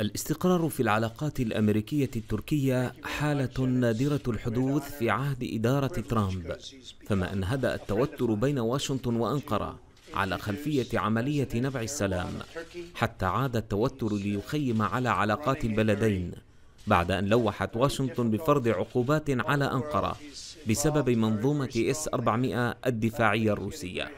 الاستقرار في العلاقات الأمريكية التركية حالة نادرة الحدوث في عهد إدارة ترامب فما أن هدأ التوتر بين واشنطن وأنقرة على خلفية عملية نبع السلام حتى عاد التوتر ليخيم على علاقات البلدين بعد أن لوحت واشنطن بفرض عقوبات على أنقرة بسبب منظومة اس 400 الدفاعية الروسية.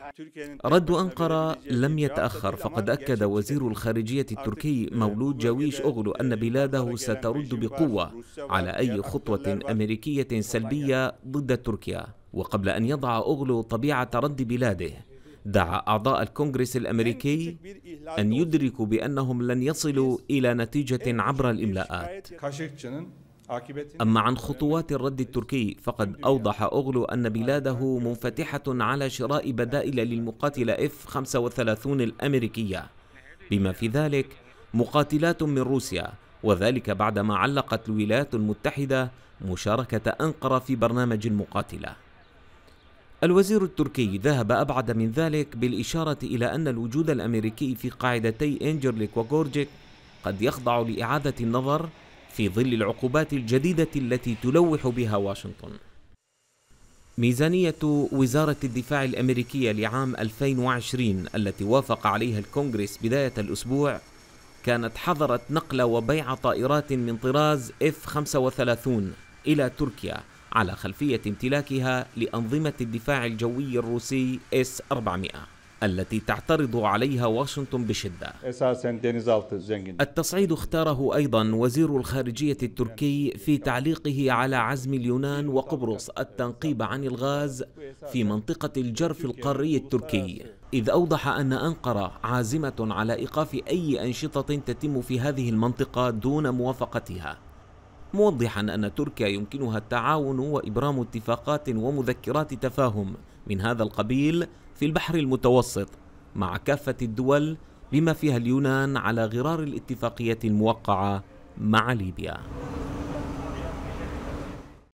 رد أنقرة لم يتأخر فقد أكد وزير الخارجية التركي مولود جاويش أغلو أن بلاده سترد بقوة على أي خطوة أمريكية سلبية ضد تركيا وقبل أن يضع أغلو طبيعة رد بلاده دعا أعضاء الكونغرس الأمريكي أن يدركوا بأنهم لن يصلوا إلى نتيجة عبر الإملاءات أما عن خطوات الرد التركي فقد أوضح أغلو أن بلاده منفتحة على شراء بدائل للمقاتلة F-35 الأمريكية بما في ذلك مقاتلات من روسيا وذلك بعدما علقت الولايات المتحدة مشاركة أنقرة في برنامج المقاتلة الوزير التركي ذهب أبعد من ذلك بالإشارة إلى أن الوجود الأمريكي في قاعدتي إنجرليك وغورجيك قد يخضع لإعادة النظر في ظل العقوبات الجديدة التي تلوح بها واشنطن ميزانية وزارة الدفاع الأمريكية لعام 2020 التي وافق عليها الكونغرس بداية الأسبوع كانت حظرت نقل وبيع طائرات من طراز F-35 إلى تركيا على خلفية امتلاكها لأنظمة الدفاع الجوي الروسي اس 400 التي تعترض عليها واشنطن بشدة التصعيد اختاره أيضا وزير الخارجية التركي في تعليقه على عزم اليونان وقبرص التنقيب عن الغاز في منطقة الجرف القاري التركي إذ أوضح أن أنقرة عازمة على إيقاف أي أنشطة تتم في هذه المنطقة دون موافقتها موضحا أن تركيا يمكنها التعاون وإبرام اتفاقات ومذكرات تفاهم من هذا القبيل في البحر المتوسط مع كافة الدول بما فيها اليونان على غرار الاتفاقية الموقعة مع ليبيا